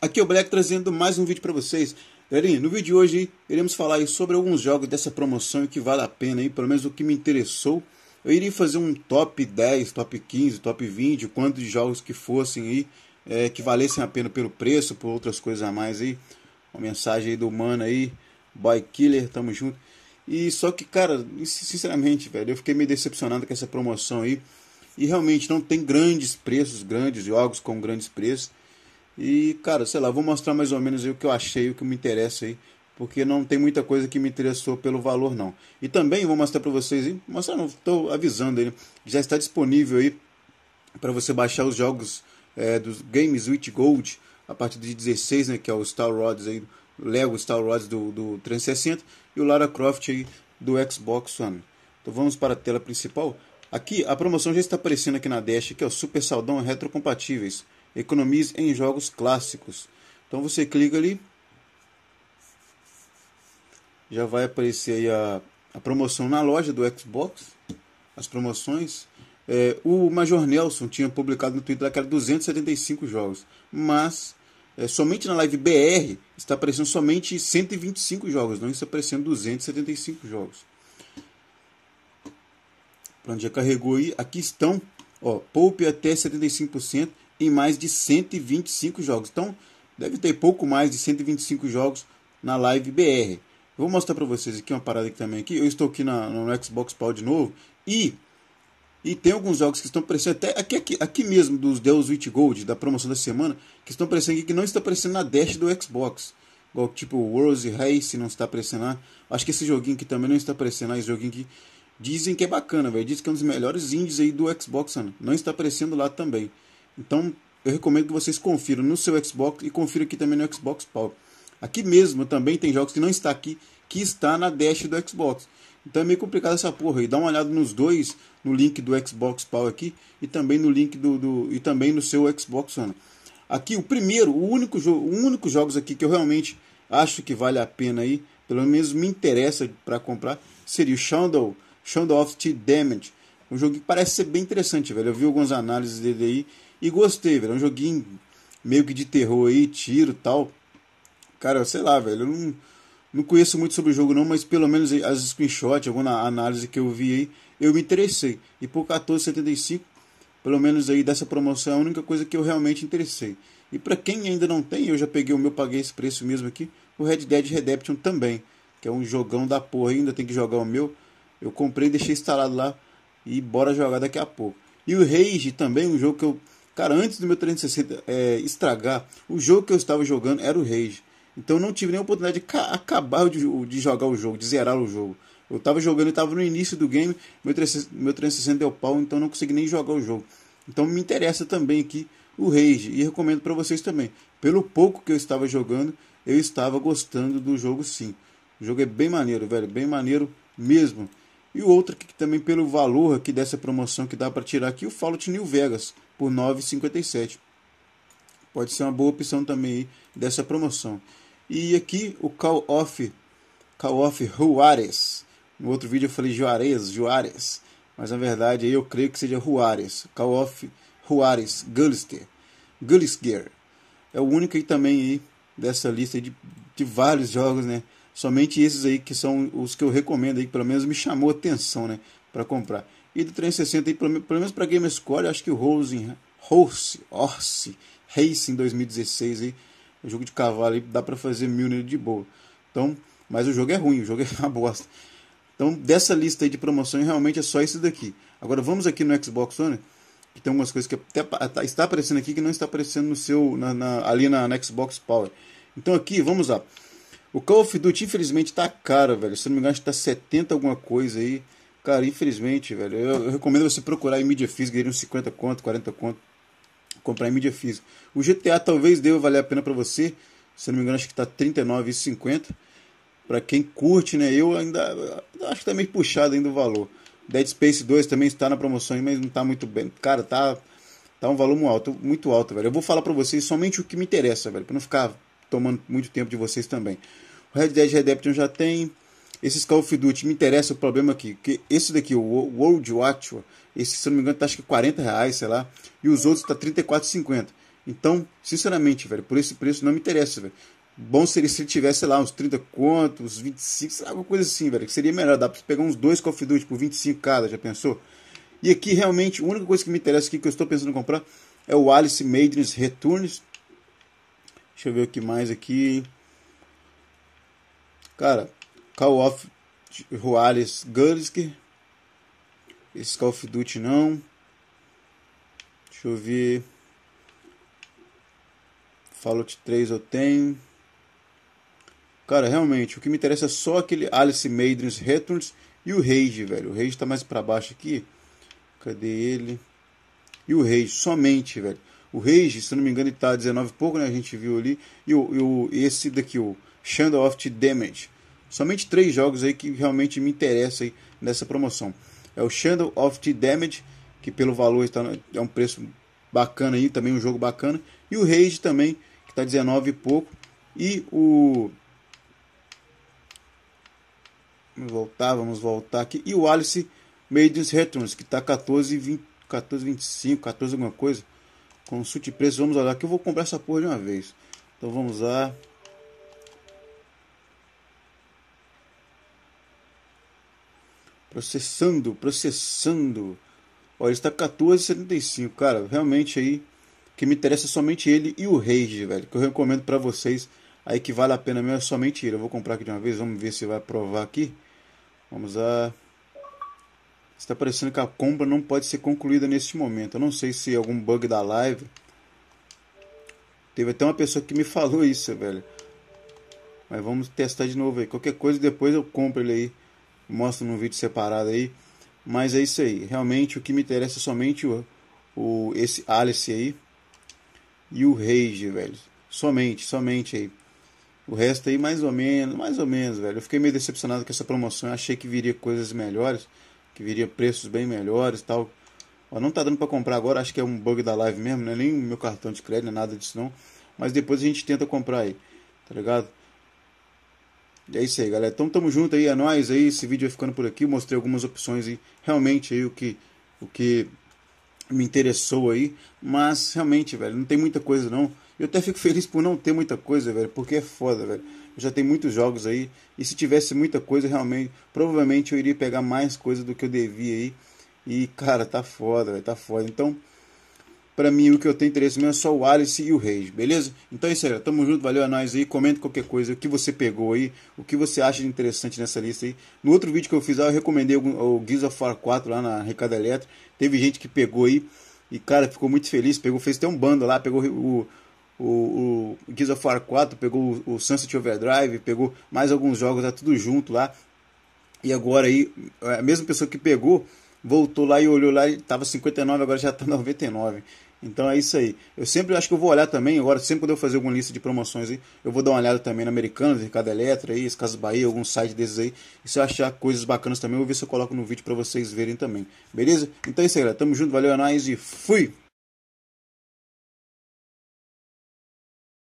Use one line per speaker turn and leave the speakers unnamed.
Aqui é o Black trazendo mais um vídeo para vocês. Galerinha, no vídeo de hoje iremos falar sobre alguns jogos dessa promoção e que vale a pena, aí, pelo menos o que me interessou. Eu iria fazer um top 10, top 15, top 20, quantos jogos que fossem aí, é, que valessem a pena pelo preço, por outras coisas a mais aí. Uma mensagem aí do mano aí, Boy Killer, tamo junto. E só que, cara, sinceramente, velho, eu fiquei meio decepcionado com essa promoção aí. E realmente não tem grandes preços, grandes jogos com grandes preços e, cara, sei lá, vou mostrar mais ou menos o que eu achei, o que me interessa aí, porque não tem muita coisa que me interessou pelo valor, não. E também vou mostrar para vocês, aí, mostrar não, estou avisando aí, já está disponível aí para você baixar os jogos é, dos Games with Gold a partir de 16, né, que é o Star Wars aí, Lego Star Wars do, do 360 e o Lara Croft aí do Xbox One. Então vamos para a tela principal. Aqui a promoção já está aparecendo aqui na Dash, que é o Super Saldão Retrocompatíveis. Economize em jogos clássicos. Então você clica ali. Já vai aparecer a, a promoção na loja do Xbox. As promoções. É, o Major Nelson tinha publicado no Twitter que era 275 jogos. Mas é, somente na live BR está aparecendo somente 125 jogos, não está aparecendo 275 jogos. Pronto, já carregou aí. Aqui estão, ó, poupe até 75%, em mais de 125 jogos. Então, deve ter pouco mais de 125 jogos na Live BR. Vou mostrar para vocês aqui uma parada aqui também aqui. Eu estou aqui na, no Xbox Paul de novo e e tem alguns jogos que estão aparecendo até aqui, aqui, aqui mesmo dos Deus Witch Gold da promoção da semana que estão aparecendo aqui que não está aparecendo na dash do Xbox. Igual tipo World Race não está aparecendo lá. Acho que esse joguinho que também não está aparecendo lá, esse joguinho que dizem que é bacana, velho. diz que é um dos melhores indies aí do Xbox, mano. Não está aparecendo lá também. Então, eu recomendo que vocês confiram no seu Xbox e confiram aqui também no Xbox Power. Aqui mesmo também tem jogos que não está aqui, que está na dash do Xbox. Então é meio complicado essa porra aí. Dá uma olhada nos dois, no link do Xbox Power aqui e também no link do, do e também no seu Xbox One. Aqui o primeiro, o único jogo, o único jogos aqui que eu realmente acho que vale a pena aí, pelo menos me interessa para comprar, seria o Shadow, Shadow of the Damage. Um jogo que parece ser bem interessante, velho. Eu vi algumas análises dele aí e gostei, velho. É um joguinho meio que de terror aí, tiro tal. Cara, sei lá, velho. Eu não, não conheço muito sobre o jogo, não, mas pelo menos as screenshots, alguma análise que eu vi aí, eu me interessei. E por 14,75, pelo menos aí dessa promoção, é a única coisa que eu realmente interessei. E para quem ainda não tem, eu já peguei o meu, paguei esse preço mesmo aqui, o Red Dead Redemption também, que é um jogão da porra, ainda tem que jogar o meu. Eu comprei, deixei instalado lá e bora jogar daqui a pouco. E o Rage também, um jogo que eu Cara, antes do meu 360 é, estragar, o jogo que eu estava jogando era o Rage. Então não tive nem oportunidade de acabar de, de, jogar o jogo, de zerar o jogo. Eu estava jogando e estava no início do game, meu 360, meu 360 deu pau, então não consegui nem jogar o jogo. Então me interessa também aqui o Rage e recomendo para vocês também. Pelo pouco que eu estava jogando, eu estava gostando do jogo sim. O jogo é bem maneiro, velho, bem maneiro mesmo. E o outro que também pelo valor aqui dessa promoção que dá para tirar aqui, o Fallout New Vegas por 9,57. Pode ser uma boa opção também dessa promoção. E aqui o call off, call off Juarez No outro vídeo eu falei Juarez Juarez mas na verdade eu creio que seja Juarez Call off Juarez Gullister. Gullisger. É o único aí também aí dessa lista de, de vários jogos, né? Somente esses aí que são os que eu recomendo aí, que pelo menos me chamou atenção, né, para comprar. E do 360, aí, pelo, menos para GameScore, acho que o Rose, Horse, Horse Racing 2016, aí, o jogo de cavalo, aí, dá para fazer mil nele de boa. Então, mas o jogo é ruim, o jogo é uma bosta. Então, dessa lista aí de promoções, realmente é só esse daqui. Agora, vamos aqui no Xbox One, que tem algumas coisas que até tá, está aparecendo aqui que não está aparecendo no seu, na, na, ali na, na Xbox Power. Então, aqui, vamos lá. O Call of Duty, infelizmente, tá caro, velho. Se não me engano, está 70 alguma coisa aí. Cara, infelizmente, velho, eu, eu recomendo você procurar em mídia física, ele uns 50 conto, 40 conto, comprar em mídia física. O GTA talvez deva valer a pena para você, se não me engano acho que tá 39,50 para quem curte, né? Eu ainda acho que tá meio puxado ainda o valor. Dead Space 2 também está na promoção, mas não tá muito bem. Cara, tá tá um valor muito alto, muito alto, velho. Eu vou falar para vocês somente o que me interessa, velho, para não ficar tomando muito tempo de vocês também. O Red Dead Redemption já tem esses Call of Duty me interessa o problema aqui, é que esse daqui, o World Watch, esse se não me engano tá acho que 40 reais, sei lá, e os outros tá 34,50. Então, sinceramente, velho, por esse preço não me interessa, velho. Bom seria se ele tivesse lá uns 30 contos, uns 25, sei lá, alguma coisa assim, velho, que seria melhor, dá para pegar uns dois Call of Duty por 25 cada, já pensou? E aqui realmente, a única coisa que me interessa aqui que eu estou pensando em comprar é o Alice Maidens Returns. Deixa eu ver o que mais aqui. Cara, Call of Juarez Gursky. Esse Call of Duty não. Deixa eu ver. Fallout 3 eu tenho. Cara, realmente, o que me interessa é só aquele Alice Maidens Returns e o Rage, velho. O Rage tá mais para baixo aqui. Cadê ele? E o Rage, somente, velho. O Rage, se não me engano, ele tá 19 e pouco, né? A gente viu ali. E, o, e o, esse daqui, o Shadow of the Damage somente três jogos aí que realmente me interessam aí nessa promoção. É o Shadow of the Damage, que pelo valor está é um preço bacana aí, também um jogo bacana, e o Rage também, que está 19 e pouco, e o Vamos voltar, vamos voltar aqui. E o Alice Maidens Returns, que está 14, 20, 14, 25, 14 alguma coisa. Consulte preço, vamos olhar aqui. Eu vou comprar essa porra de uma vez. Então vamos lá. Processando, processando. Olha, está 14,75. Cara, realmente aí, que me interessa é somente ele e o Rage, velho. Que eu recomendo para vocês. Aí que vale a pena mesmo é somente ele. Eu vou comprar aqui de uma vez, vamos ver se vai aprovar aqui. Vamos a... Está parecendo que a compra não pode ser concluída neste momento. Eu não sei se é algum bug da live. Teve até uma pessoa que me falou isso, velho. Mas vamos testar de novo aí. Qualquer coisa depois eu compro ele aí mostro num vídeo separado aí. Mas é isso aí. Realmente o que me interessa é somente o, o esse Alice aí e o Rage, velho. Somente, somente aí. O resto aí mais ou menos, mais ou menos, velho. Eu fiquei meio decepcionado com essa promoção. Eu achei que viria coisas melhores, que viria preços bem melhores, tal. Ó, não tá dando para comprar agora, acho que é um bug da live mesmo, né? Nem meu cartão de crédito, nada disso não. Mas depois a gente tenta comprar aí. Tá ligado? É isso aí, galera. Então tamo junto aí, é nóis aí. Esse vídeo vai ficando por aqui. Mostrei algumas opções e realmente aí o que, o que me interessou aí. Mas realmente, velho, não tem muita coisa não. Eu até fico feliz por não ter muita coisa, velho, porque é foda, velho. Eu já tem muitos jogos aí. E se tivesse muita coisa, realmente, provavelmente eu iria pegar mais coisa do que eu devia aí. E, cara, tá foda, velho, tá foda. Então, para mim, o que eu tenho interesse mesmo é só o Alice e o Reis, beleza? Então é isso aí, tamo junto, valeu a é nós aí. Comenta qualquer coisa, o que você pegou aí, o que você acha de interessante nessa lista aí. No outro vídeo que eu fiz, eu recomendei o Gears of War 4 lá na Recada Elétrica. Teve gente que pegou aí e, cara, ficou muito feliz. Pegou, fez até um bando lá, pegou o, o, o Gears of War 4, pegou o, o Sunset Overdrive, pegou mais alguns jogos, tá tudo junto lá. E agora aí, é, a mesma pessoa que pegou, voltou lá e olhou lá, e tava 59, agora já tá 99. Então é isso aí. Eu sempre acho que eu vou olhar também, agora sempre quando eu fazer alguma lista de promoções aí, eu vou dar uma olhada também na Americanas, Ricardo Eletra, aí, Casa Bahia, algum site desses aí. E se eu achar coisas bacanas também, eu vou ver se eu coloco no vídeo para vocês verem também. Beleza? Então é isso aí, galera. Tamo junto, valeu, é nóis e fui!